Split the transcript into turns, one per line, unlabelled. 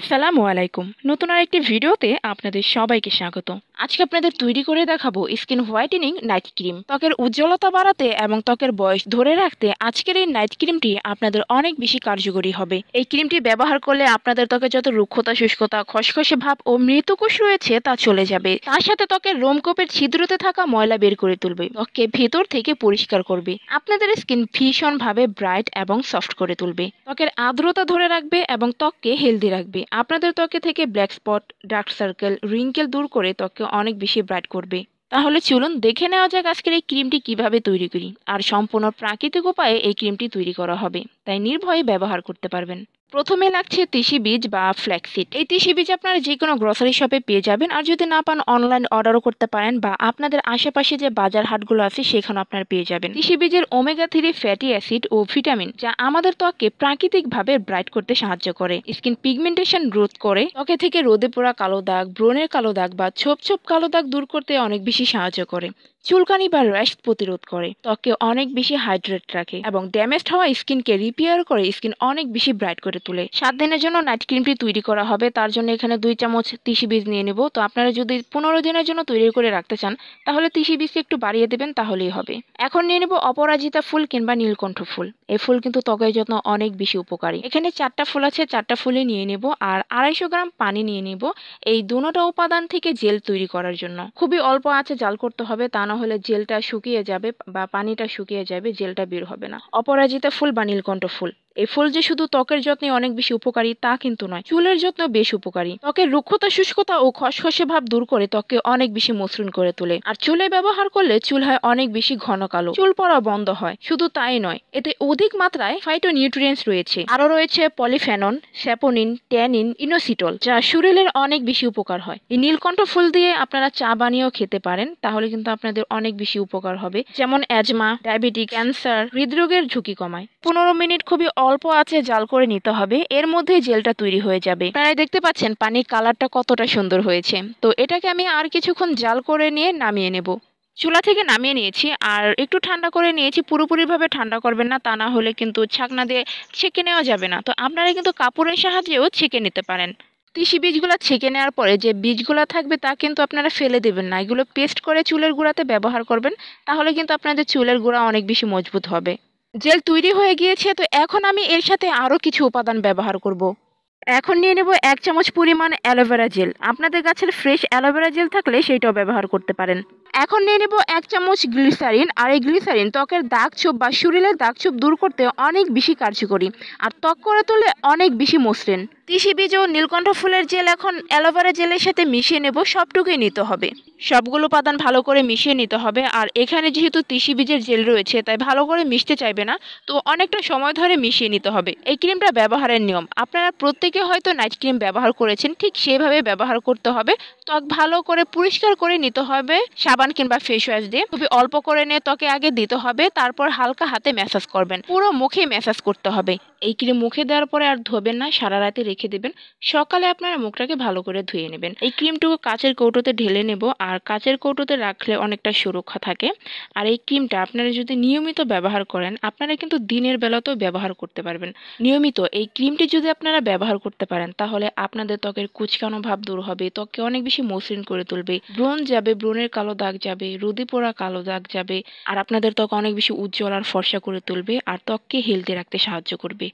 আসসালামু আলাইকুম নতুন আর একটি ভিডিওতে আপনাদের সবাইকে স্বাগত আজকে আপনাদের তৈরি করে দেখাবো স্কিন হোয়াইটেনিং নাইট ক্রিম ত্বকের উজ্জ্বলতা বাড়াতে এবং ত্বকের বয়স ধরে রাখতে আজকের এই নাইট ক্রিমটি আপনাদের অনেক বেশি কার্যকরী হবে এই ক্রিমটি ব্যবহার করলে আপনাদের ত্বকে যত রুক্ষতা শুষ্কতা খসখসে ভাব ও মৃতকোষ রয়েছে তা চলে যাবে তার সাথে ত্বকের রোমকোপের ছিদ্রতে থাকা ময়লা বের করে তুলবে ত্বককে ভেতর থেকে পরিষ্কার করবে আপনাদের স্কিন ভীষণভাবে ব্রাইট এবং সফট করে তুলবে ত্বকের আর্দ্রতা ধরে রাখবে এবং ত্বককে হেলদি রাখবে আপনাদের ত্বকে থেকে black spot dark circle wrinkle দূর করে ত্বককে অনেক বেশি ব্রাইট করবে তাহলে চলুন দেখে নেওয়া যাক আজকের এই ক্রিমটি কিভাবে তৈরি করি আর সম্পূর্ণ প্রাকৃতিক উপায়ে এই ক্রিমটি তৈরি করা হবে তাই নির্ভয়ে ব্যবহার করতে পারবেন প্রথমে লাগছে তিসি বীজ বা ফ্ল্যাক্সিড এই তিসি বীজ আপনারা যে কোনো গ্রসারি শপে পেয়ে যাবেন আর যদি না পান অনলাইন অর্ডারও করতে পারেন বা আপনাদের আশেপাশে যে বাজার হাটগুলো আছে সেখানে আপনারা পেয়ে যাবেন তিসি বীজের ওমেগা থ্রি ফ্যাটি অ্যাসিড ও ভিটামিন যা আমাদের ত্বককে প্রাকৃতিকভাবে ব্রাইট করতে সাহায্য করে স্কিন পিগমেন্টেশন গ্রোথ করে ত্বকে থেকে রোদে পোড়া কালো দাগ ব্রণের কালো দাগ বা ছোপ ছোপ কালো দাগ দূর করতে অনেক বেশি সাহায্য করে চুলকানি বা র্যাশ প্রতিরোধ করে ত্বককে অনেক বেশি হাইড্রেট রাখে এবং ড্যামেজড হওয়া স্কিনকে রিপেয়ার করে স্কিন অনেক বেশি ব্রাইট করে তোলে সাত দিনের জন্য নাইট ক্রিমটি তৈরি করা হবে তার জন্য এখানে দুই চামচ তিসি বীজ নিয়ে নেব তো আপনারা যদি পনেরো দিনের জন্য তৈরি করে রাখতে চান তাহলে তিসি বীজকে একটু বাড়িয়ে দেবেন তাহলেই হবে এখন নিয়ে নেব অপরাজিতা ফুল কিংবা নীলকণ্ঠ ফুল এই ফুল কিন্তু ত্বকের যত্ন অনেক বেশি উপকারী এখানে চারটা ফুল আছে চারটা ফুলই নিয়ে নেব আর আড়াইশো গ্রাম পানি নিয়ে নেব এই দুটা উপাদান থেকে জেল তৈরি করার জন্য খুবই অল্প আছে জাল করতে হবে তা না হলে জেলটা শুকিয়ে যাবে বা পানিটা শুকিয়ে যাবে জেলটা বের হবে না অপরাজিতা ফুল বা নীলকণ্ঠ ফুল এই ফুল যে শুধু ত্বকের যত্নে অনেক বেশি উপকারী তা কিন্তু নয় চুলের যত্ন বেশ উপকারী ত্বকের রুক্ষতা শুষ্কতা ও খসখসে ভাব দূর করে ত্বককে অনেক বেশি মসৃণ করে তোলে আর চুলে ব্যবহার করলে চুল হয় অনেক বেশি ঘন কালো চুল পড়া বন্ধ হয় শুধু তাই নয় এতে অধিক মাত্রায় ফাইটো নিউট্রিয়েন্টস রয়েছে আরো রয়েছে পলিফেনন স্যাপোনিন ট্যানিন ইনোসিটল যা শরীরের অনেক বেশি উপকার হয় এই নীলকণ্ঠ ফুল দিয়ে আপনারা চা বানিয়েও খেতে পারেন তাহলে কিন্তু আপনাদের অনেক বেশি উপকার হবে যেমন অ্যাজমা ডায়াবেটিক ক্যান্সার হৃদরোগের ঝুঁকি কমায় পনেরো মিনিট খুবই অল্প আছে জাল করে নিতে হবে এর মধ্যে জেলটা তৈরি হয়ে যাবে আপনারা দেখতে পাচ্ছেন পানির কালারটা কতটা সুন্দর হয়েছে তো এটাকে আমি আর কিছুক্ষণ জাল করে নিয়ে নামিয়ে নেব চুলা থেকে নামিয়ে নিয়েছি আর একটু ঠান্ডা করে নিয়েছি পুরোপুরিভাবে ঠান্ডা করবেন না তা না হলে কিন্তু ছাকনা দিয়ে ছেঁকে নেওয়া যাবে না তো আপনারা কিন্তু কাপড়ের সাহায্যেও ছেঁকে নিতে পারেন তিসি বীজগুলো ছেঁকে নেওয়ার পরে যে বীজগুলো থাকবে তা কিন্তু আপনারা ফেলে দেবেন না এগুলো পেস্ট করে চুলের গুঁড়াতে ব্যবহার করবেন তাহলে কিন্তু আপনাদের চুলের গুঁড়া অনেক বেশি মজবুত হবে জেল তৈরি হয়ে গিয়েছে তো এখন আমি এর সাথে আরও কিছু উপাদান ব্যবহার করব। এখন নিয়ে নেব এক চামচ পরিমাণ অ্যালোভেরা জেল আপনাদের গাছের ফ্রেশ অ্যালোভেরা জেল থাকলে সেইটাও ব্যবহার করতে পারেন এখন নিয়ে নেব এক চামচ গ্লিসারিন আর এই গ্লিসারিন ত্বকের দাগ ছোপ বা শরীরের দাগ ছোপ দূর করতে অনেক বেশি কার্যকরী আর ত্বক করে তোলে অনেক বেশি মসৃণ তিসি বীজ ও নীলকণ্ঠ ফুলের জেল এখন অ্যালোভেরা জেলের সাথে মিশিয়ে নেব সবটুকুই নিতে হবে সবগুলো উপাদান ভালো করে মিশিয়ে নিতে হবে আর এখানে যেহেতু তিসি বীজের জেল রয়েছে তাই ভালো করে মিশতে চাইবে না তো অনেকটা সময় ধরে মিশিয়ে নিতে হবে এই ক্রিমটা ব্যবহারের নিয়ম আপনারা প্রত্যেকে হয়তো নাইট ক্রিম ব্যবহার করেছেন ঠিক সেভাবে ব্যবহার করতে হবে ত্বক ভালো করে পরিষ্কার করে নিতে হবে সাবান কিংবা ফেস ওয়াশ দিয়ে খুবই অল্প করে নিয়ে ত্বকে আগে দিতে হবে তারপর হালকা হাতে ম্যাসাজ করবেন পুরো মুখে ম্যাসাজ করতে হবে এই ক্রিম মুখে দেওয়ার পরে আর ধোবেন না সারা রাতে রেখে দেবেন সকালে আপনারা মুখটাকে ভালো করে ধুয়ে নেবেন এই ক্রিমটুকু কাঁচের কৌটোতে ঢেলে নেব আর কাচের কৌটোতে রাখলে অনেকটা সুরক্ষা থাকে আর এই ক্রিমটা আপনারা যদি নিয়মিত ব্যবহার করেন আপনারা কিন্তু দিনের বেলাতেও ব্যবহার করতে পারবেন নিয়মিত এই ক্রিমটি যদি আপনারা ব্যবহার করতে পারেন তাহলে আপনাদের ত্বকের কুচকানো ভাব দূর হবে ত্বককে অনেক বেশি মসৃণ করে তুলবে ব্রণ যাবে ব্রণের কালো দাগ যাবে রোদে পোড়া কালো দাগ যাবে আর আপনাদের ত্বক অনেক বেশি উজ্জ্বল আর ফর্সা করে তুলবে আর ত্বককে হেলদি রাখতে সাহায্য করবে